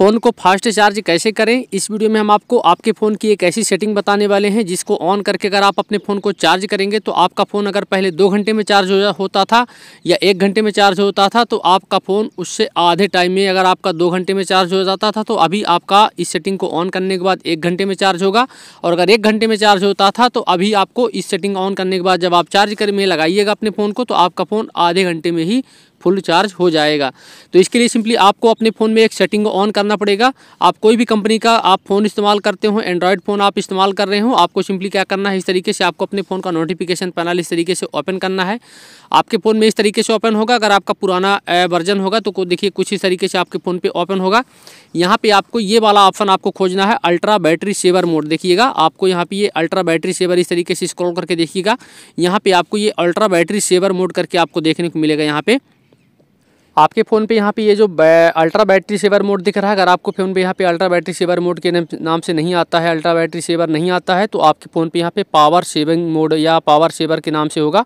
phone को fast charge कैसे करें इस वीडियो में हम आपको आपके फ़ोन की एक ऐसी सेटिंग बताने वाले हैं जिसको ऑन करके अगर आप अपने फ़ोन को चार्ज करेंगे तो आपका फ़ोन अगर पहले दो घंटे में चार्ज हो होता था या एक घंटे में चार्ज होता था तो आपका फ़ोन उससे आधे टाइम में अगर आपका दो घंटे में चार्ज हो जाता था तो अभी आपका इस सेटिंग को ऑन करने के बाद एक घंटे में चार्ज होगा और अगर एक घंटे में चार्ज होता था तो अभी आपको इस सेटिंग ऑन करने के बाद जब आप चार्ज कर में लगाइएगा अपने फ़ोन को तो आपका फ़ोन आधे घंटे में ही फुल चार्ज हो जाएगा तो इसके लिए सिंपली आपको अपने फ़ोन में एक सेटिंग ऑन करना पड़ेगा आप कोई भी कंपनी का आप फ़ोन इस्तेमाल करते हो एंड्रॉयड फ़ोन आप इस्तेमाल कर रहे हो आपको सिंपली क्या करना है इस तरीके से आपको अपने फ़ोन का नोटिफिकेशन पैनल इस तरीके से ओपन करना है आपके फ़ोन में इस तरीके से ओपन होगा अगर आपका पुराना वर्जन होगा तो देखिए कुछ इस तरीके से आपके फ़ोन पर ओपन होगा यहाँ पर आपको ये वाला ऑप्शन आपको खोजना है अल्ट्रा बैटरी सेवर मोड देखिएगा आपको यहाँ पर ये अल्ट्रा बैटरी सेवर इस तरीके से स्क्रॉल करके देखिएगा यहाँ पर आपको ये अल्ट्रा बैटरी सेवर मोड करके आपको देखने को मिलेगा यहाँ पर आपके फ़ोन पे यहाँ पे ये जो अल्ट्रा बैटरी सेवर मोड दिख रहा है अगर आपको फ़ोन पे यहाँ पे अल्ट्रा बैटरी सेवर मोड के नाम से नहीं आता है अल्ट्रा बैटरी सेवर नहीं आता है तो आपके फ़ोन पे यहाँ पे पावर सेविंग मोड या पावर सेवर के नाम से होगा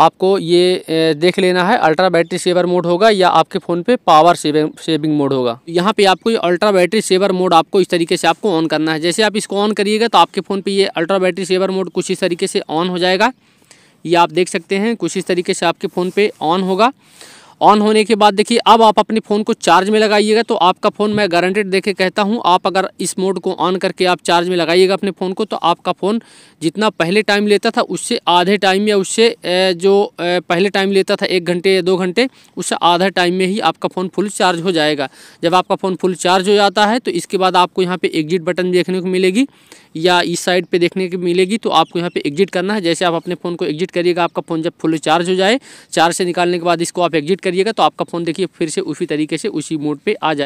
आपको ये देख लेना है अल्ट्रा बैटरी सेवर मोड होगा या आपके फ़ोन पर पावर सेविंग सेविंग मोड होगा यहाँ पर आपको ये अल्ट्रा बैटरी सेवर मोड आपको इस तरीके से आपको ऑन करना है जैसे आप इसको ऑन करिएगा तो आपके फ़ोन पर ये अल्ट्रा बैटरी सेवर मोड कुछ इस तरीके से ऑन हो जाएगा ये आप देख सकते हैं कुछ इस तरीके से आपके फ़ोन पे ऑन होगा ऑन होने के बाद देखिए अब आप अपने फ़ोन को चार्ज में लगाइएगा तो आपका फ़ोन मैं गारंटेड देखे कहता हूँ आप अगर इस मोड को ऑन करके आप चार्ज में लगाइएगा अपने फ़ोन को तो आपका फ़ोन जितना पहले टाइम लेता था उससे आधे टाइम या उससे जो पहले टाइम लेता था एक घंटे या दो घंटे उससे आधा टाइम में ही आपका फ़ोन फुल चार्ज हो जाएगा जब आपका फ़ोन फुल चार्ज हो जाता है तो इसके बाद आपको यहाँ पर एग्जिट बटन देखने को मिलेगी या इस साइड पे देखने को मिलेगी तो आपको यहाँ पे एग्जिट करना है जैसे आप अपने फ़ोन को एग्जिट करिएगा आपका फ़ोन जब फुल चार्ज हो जाए चार्ज से निकालने के बाद इसको आप एग्जिट करिएगा तो आपका फ़ोन देखिए फिर से उसी तरीके से उसी मोड पर आ जाए